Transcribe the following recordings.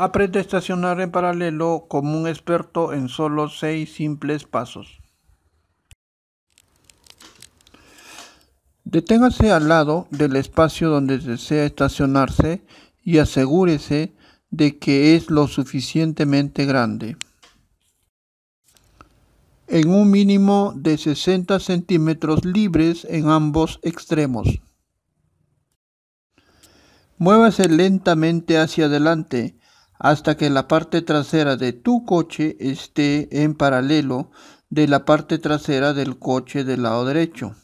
Aprende a estacionar en paralelo como un experto en solo seis simples pasos. Deténgase al lado del espacio donde desea estacionarse y asegúrese de que es lo suficientemente grande. En un mínimo de 60 centímetros libres en ambos extremos. Muévase lentamente hacia adelante hasta que la parte trasera de tu coche esté en paralelo de la parte trasera del coche del lado derecho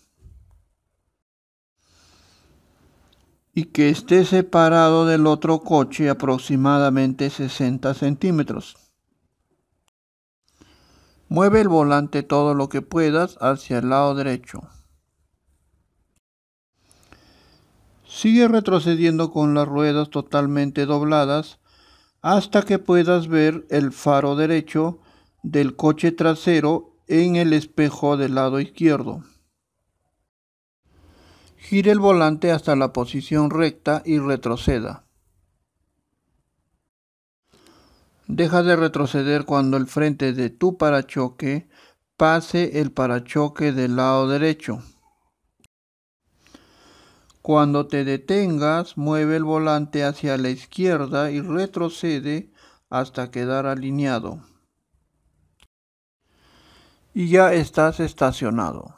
y que esté separado del otro coche aproximadamente 60 centímetros. Mueve el volante todo lo que puedas hacia el lado derecho. Sigue retrocediendo con las ruedas totalmente dobladas hasta que puedas ver el faro derecho del coche trasero en el espejo del lado izquierdo. Gire el volante hasta la posición recta y retroceda. Deja de retroceder cuando el frente de tu parachoque pase el parachoque del lado derecho. Cuando te detengas, mueve el volante hacia la izquierda y retrocede hasta quedar alineado. Y ya estás estacionado.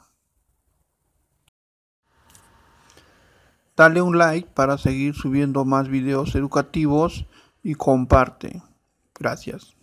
Dale un like para seguir subiendo más videos educativos y comparte. Gracias.